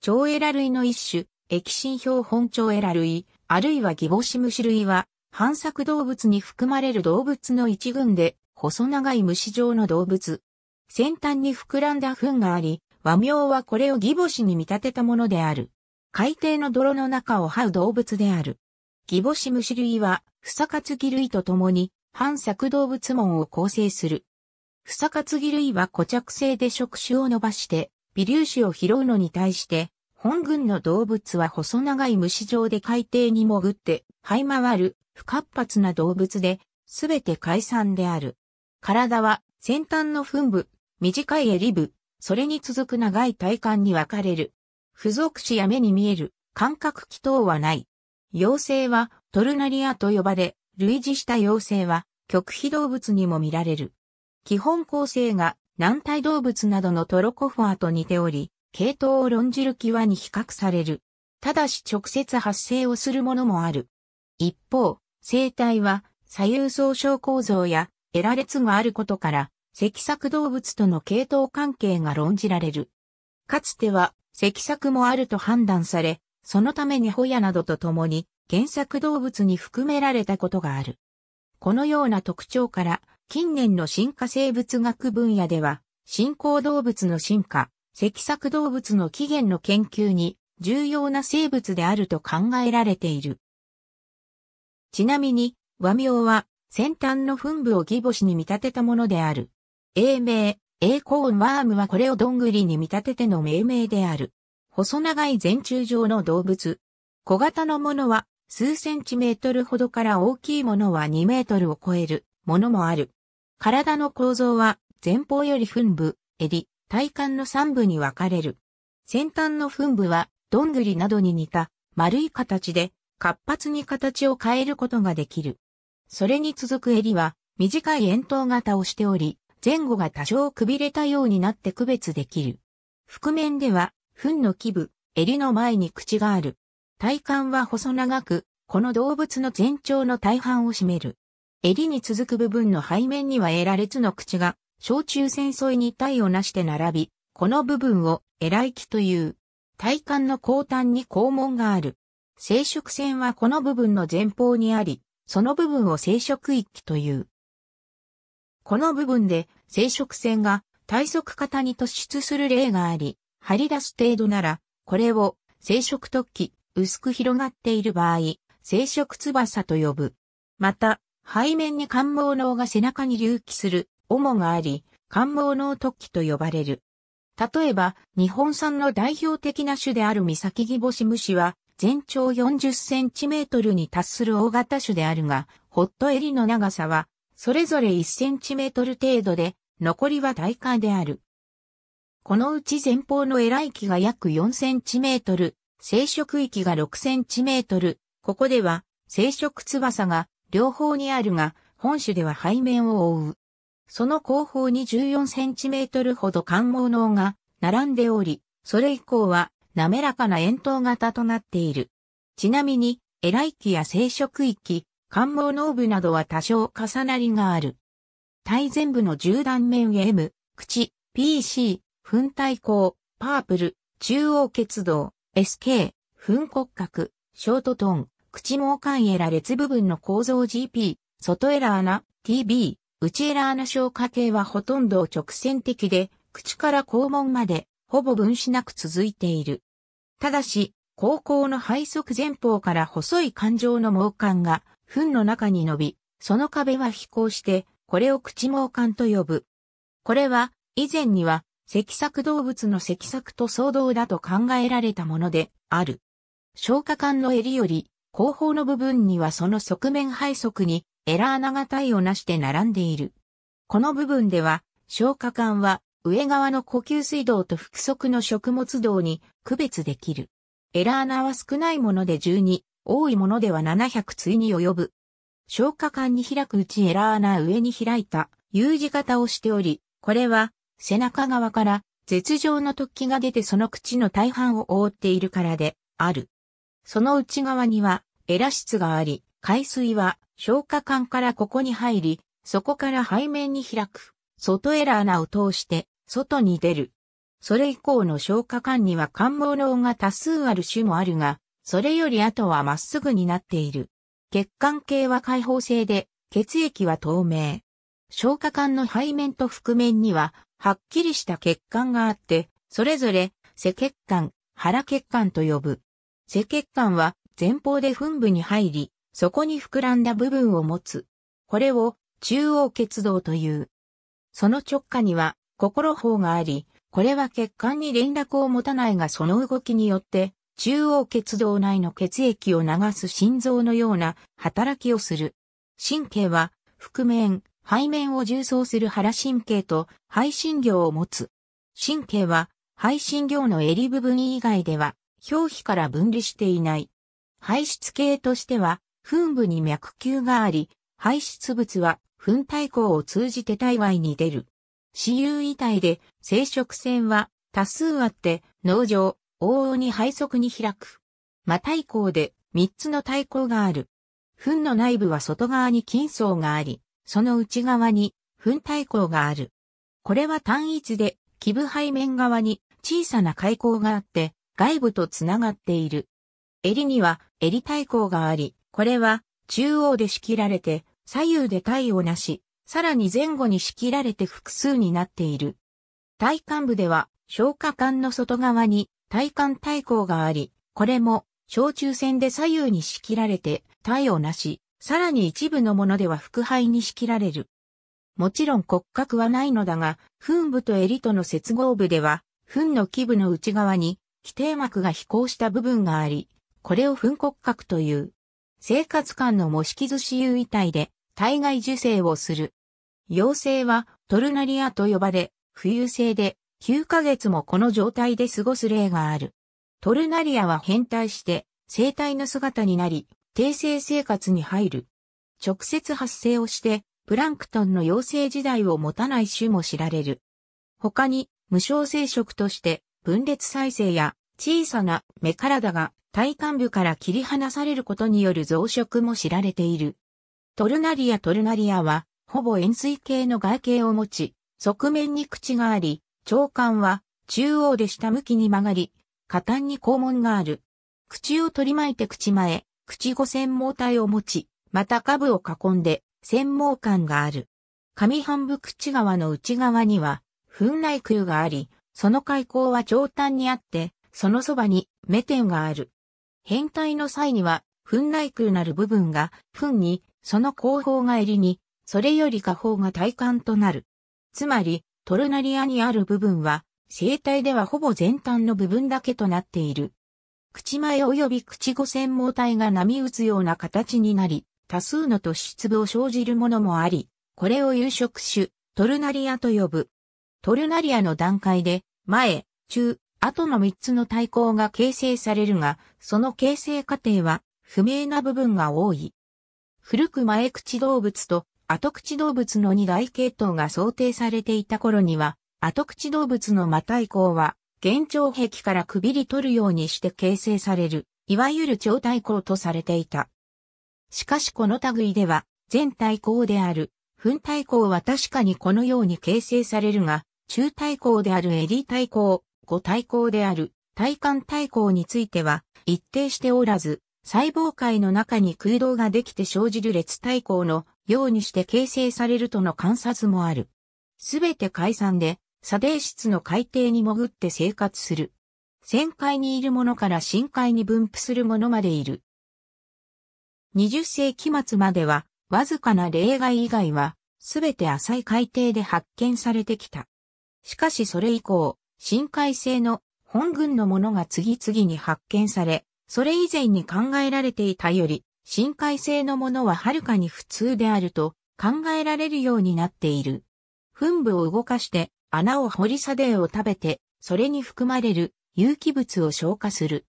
蝶エラ類の一種、液心標本蝶エラ類、あるいはギボシムシ類は、反作動物に含まれる動物の一群で、細長い虫状の動物。先端に膨らんだ糞があり、和名はこれをギボシに見立てたものである。海底の泥の中を這う動物である。ギボシムシ類は、フサカツギ類と共に、反作動物門を構成する。フサカツギ類は固着性で触手を伸ばして、微粒子を拾うのに対して、本軍の動物は細長い虫状で海底に潜って、這い回る、不活発な動物で、すべて海産である。体は、先端の噴部、短い襟部、それに続く長い体幹に分かれる。付属肢や目に見える、感覚気等はない。妖精は、トルナリアと呼ばれ、類似した妖精は、極秘動物にも見られる。基本構成が軟体動物などのトロコファーと似ており、系統を論じる際に比較される。ただし直接発生をするものもある。一方、生態は左右相衝構造や得られつがあることから、脊索動物との系統関係が論じられる。かつては、脊索もあると判断され、そのためにホヤなどと共に、原作動物に含められたことがある。このような特徴から、近年の進化生物学分野では、進行動物の進化、脊索動物の起源の研究に重要な生物であると考えられている。ちなみに、和名は先端の噴部をギボシに見立てたものである。英名、英コーンワームはこれをどんぐりに見立てての命名である。細長い全中状の動物。小型のものは数センチメートルほどから大きいものは2メートルを超えるものもある。体の構造は前方より墳部、襟、体幹の3部に分かれる。先端の墳部は、どんぐりなどに似た丸い形で活発に形を変えることができる。それに続く襟は短い円筒型をしており、前後が多少くびれたようになって区別できる。覆面では、糞の基部、襟の前に口がある。体幹は細長く、この動物の全長の大半を占める。襟に続く部分の背面にはエラ列の口が、小中線争に体をなして並び、この部分をエライキという。体幹の後端に肛門がある。生殖腺はこの部分の前方にあり、その部分を生殖域という。この部分で生殖腺が体側型に突出する例があり、張り出す程度なら、これを生殖突起、薄く広がっている場合、生殖翼と呼ぶ。また、背面に肝毛脳が背中に隆起する、主があり、肝毛脳突起と呼ばれる。例えば、日本産の代表的な種であるミサキギボシムシは、全長40センチメートルに達する大型種であるが、ホット襟の長さは、それぞれ1センチメートル程度で、残りは大化である。このうち前方の偉い木が約4センチメートル、生殖域が6センチメートル、ここでは、生殖翼が両方にあるが、本種では背面を覆う。その後方に14センチメートルほど関毛脳が並んでおり、それ以降は滑らかな円筒型となっている。ちなみに、エライキや生殖域、関毛脳部などは多少重なりがある。体全部の縦断面 M、口、PC、粉体孔、パープル、中央血動、SK、粉骨格、ショートトン、口毛管エラ列部分の構造 GP、外エラ穴 TB、内エラ穴消化系はほとんど直線的で、口から肛門まで、ほぼ分子なく続いている。ただし、高校の背側前方から細い環状の毛管が、糞の中に伸び、その壁は飛行して、これを口毛管と呼ぶ。これは、以前には、脊索動物の脊索と相動だと考えられたものである。消化管の襟より後方の部分にはその側面配側にエラー長体をなして並んでいる。この部分では、消化管は上側の呼吸水道と複側の食物道に区別できる。エラー穴は少ないもので12、多いものでは700対に及ぶ。消化管に開くうちエラー穴上に開いた U 字型をしており、これは背中側から絶状の突起が出てその口の大半を覆っているからである。その内側にはエラ室があり、海水は消化管からここに入り、そこから背面に開く、外エラ穴を通して外に出る。それ以降の消化管には肝毛脳が多数ある種もあるが、それより後はまっすぐになっている。血管系は開放性で、血液は透明。消化管の背面と覆面には、はっきりした血管があって、それぞれ、背血管、腹血管と呼ぶ。背血管は、前方で噴部に入り、そこに膨らんだ部分を持つ。これを中央結道という。その直下には心法があり、これは血管に連絡を持たないがその動きによって、中央血道内の血液を流す心臓のような働きをする。神経は、腹面、背面を重層する腹神経と肺心行を持つ。神経は、肺信行の襟部分以外では、表皮から分離していない。排出系としては、噴部に脈球があり、排出物は噴体口を通じて体外に出る。私有遺体で生殖腺は多数あって、農場、往々に背側に開く。魔体口で三つの体口がある。噴の内部は外側に金層があり、その内側に噴体口がある。これは単一で、基部背面側に小さな開口があって、外部とつながっている。襟には襟対抗があり、これは中央で仕切られて左右で体をなし、さらに前後に仕切られて複数になっている。体幹部では消化管の外側に体幹対抗があり、これも小中線で左右に仕切られて体をなし、さらに一部のものでは腹背に仕切られる。もちろん骨格はないのだが、墳部と襟との接合部では、墳の基部の内側に、規定膜が飛行した部分があり、これを粉骨核という。生活感の模式図司有遺体で、体外受精をする。陽性はトルナリアと呼ばれ、浮遊性で9ヶ月もこの状態で過ごす例がある。トルナリアは変態して生体の姿になり、低生生活に入る。直接発生をして、プランクトンの陽性時代を持たない種も知られる。他に、無償生殖として、分裂再生や小さな目体が体幹部から切り離されることによる増殖も知られている。トルナリアトルナリアは、ほぼ円錐形の外形を持ち、側面に口があり、長管は中央で下向きに曲がり、下端に肛門がある。口を取り巻いて口前、口後専毛体を持ち、また下部を囲んで繊毛管がある。上半部口側の内側には、粉内腔があり、その開口は長端にあって、そのそばに目点がある。変態の際には、墳内空なる部分が、墳に、その後方が襟に、それより下方が体幹となる。つまり、トルナリアにある部分は、生体ではほぼ前端の部分だけとなっている。口前及び口後専門体が波打つような形になり、多数の突出部を生じるものもあり、これを有色種、トルナリアと呼ぶ。トルナリアの段階で、前、中、後の3つの対抗が形成されるが、その形成過程は不明な部分が多い。古く前口動物と後口動物の2大系統が想定されていた頃には、後口動物の真対抗は、現状壁からくびり取るようにして形成される、いわゆる超対抗とされていた。しかしこの類では、全対抗である、粉対抗は確かにこのように形成されるが、中対抗であるエリー対抗、ご対抗である体幹対抗については一定しておらず、細胞界の中に空洞ができて生じる列対抗のようにして形成されるとの観察もある。すべて解散で、砂泥質の海底に潜って生活する。旋海にいるものから深海に分布するものまでいる。20世紀末までは、わずかな例外以外は、すべて浅い海底で発見されてきた。しかしそれ以降、深海性の本群のものが次々に発見され、それ以前に考えられていたより、深海性のものははるかに普通であると考えられるようになっている。噴部を動かして穴を掘りサデーを食べて、それに含まれる有機物を消化する。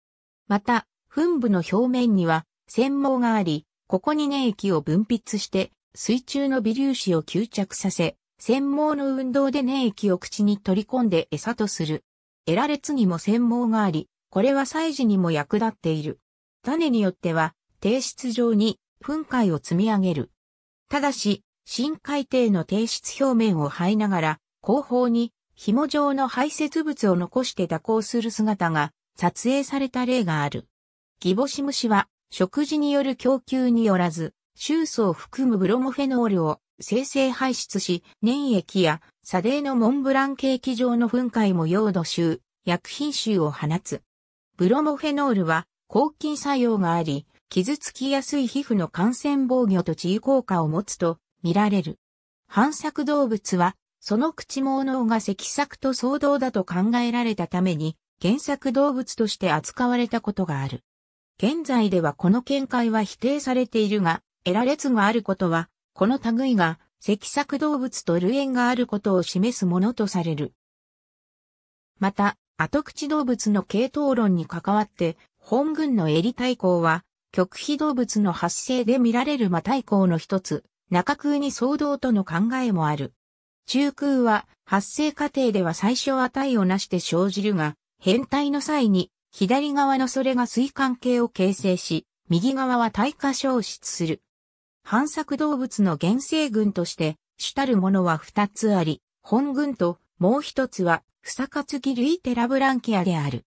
また、噴部の表面には繊毛があり、ここに粘液を分泌して水中の微粒子を吸着させ、繊毛の運動で粘液を口に取り込んで餌とする。得られつにも繊毛があり、これは祭事にも役立っている。種によっては、定質上に粉塊を積み上げる。ただし、深海底の定質表面を這いながら、後方に紐状の排泄物を残して蛇行する姿が撮影された例がある。ギボシムシは食事による供給によらず、臭素を含むブロモフェノールを生成排出し、粘液や砂泥のモンブランケーキ状の噴火も溶土臭、薬品臭を放つ。ブロモフェノールは抗菌作用があり、傷つきやすい皮膚の感染防御と治癒効果を持つと見られる。反作動物は、その口毛が積作と騒動だと考えられたために、原作動物として扱われたことがある。現在ではこの見解は否定されているが、得られつがあることはこの類が、脊索動物と類縁があることを示すものとされる。また、後口動物の系統論に関わって、本群の襟対抗は、極秘動物の発生で見られる魔対抗の一つ、中空に騒動との考えもある。中空は、発生過程では最小値をなして生じるが、変態の際に、左側のそれが水管系を形成し、右側は対化消失する。反作動物の原生群として、主たるものは二つあり、本群ともう一つは、フサカツギルイテラブランキアである。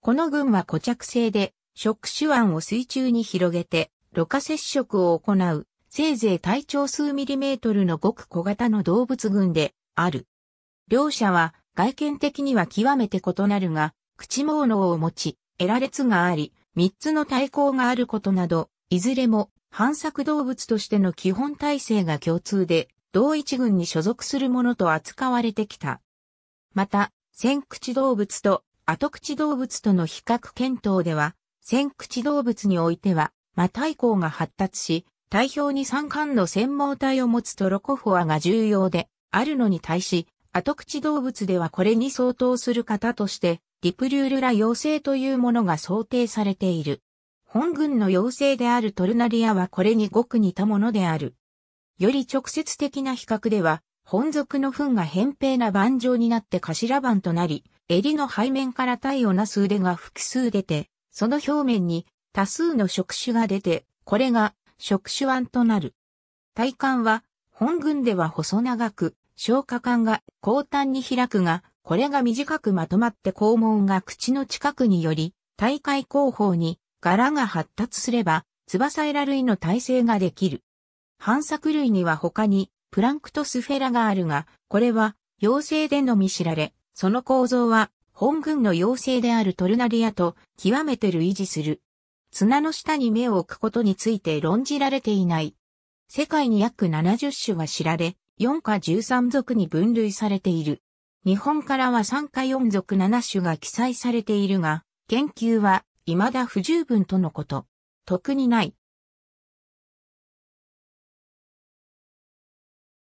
この群は固着性で、触手腕を水中に広げて、ろ過接触を行う、せいぜい体長数ミリメートルのごく小型の動物群で、ある。両者は、外見的には極めて異なるが、口毛を持ち、得られつがあり、三つの対抗があることなど、いずれも反作動物としての基本体制が共通で、同一群に所属するものと扱われてきた。また、先駆動物と後口動物との比較検討では、先駆動物においては、マタイが発達し、体表に三冠の専門体を持つトロコフォアが重要で、あるのに対し、後口動物ではこれに相当する方として、リプリュールら妖精というものが想定されている。本軍の要請であるトルナリアはこれにごく似たものである。より直接的な比較では、本属の糞が扁平な盤状になって頭盤となり、襟の背面から体をなす腕が複数出て、その表面に多数の触手が出て、これが触手腕となる。体幹は、本軍では細長く、消化管が後端に開くが、これが短くまとまって肛門が口の近くにより、大会後方に柄が発達すれば、翼エラ類の耐性ができる。反作類には他に、プランクトスフェラがあるが、これは、妖精でのみ知られ、その構造は、本群の妖精であるトルナリアと極めて類似する。綱の下に目を置くことについて論じられていない。世界に約70種が知られ、4か13族に分類されている。日本からは3か4族7種が記載されているが、研究は未だ不十分とのこと。特にない。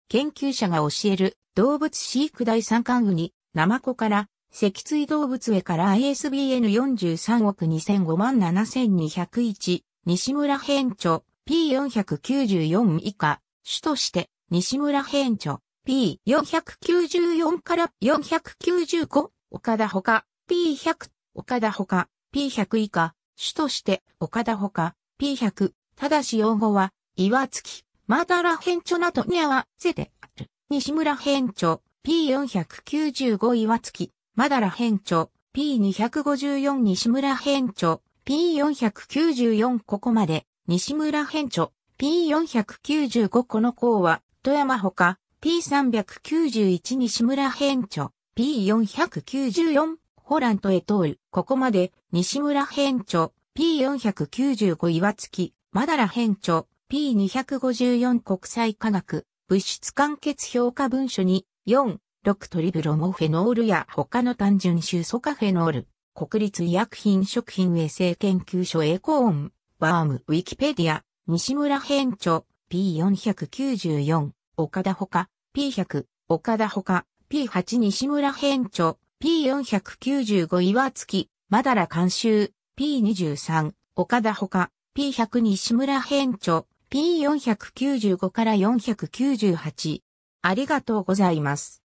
研究者が教える動物飼育第三巻ウニ、ナマコから脊椎動物へから ISBN43 億2005万7201、西村編著 P494 以下、主として西村編著 P494 から495、岡田ほか P100、岡田ほか。P100 以下、主として岡田ほか、P100、ただし用語は、岩月、マダラ編著などに合わせてある。西村編著、P495 岩月、マダラ編著、P254 西村編著、P494 ここまで、西村編著、P495 この項は、富山ほか、P391 西村編著、P494、ホラント・エトール。ここまで、西村編著 P495 岩月、マダラ編著 P254 国際科学、物質間欠評価文書に、4、6トリブロモフェノールや他の単純臭素カフェノール、国立医薬品食品衛生研究所エコーン、バームウィキペディア、西村編著 P494、岡田ほか、P100、岡田ほか、P8 西村編著 P495 岩月、まだら監修、P23、岡田ほか、P100 西村編著、P495 から498。ありがとうございます。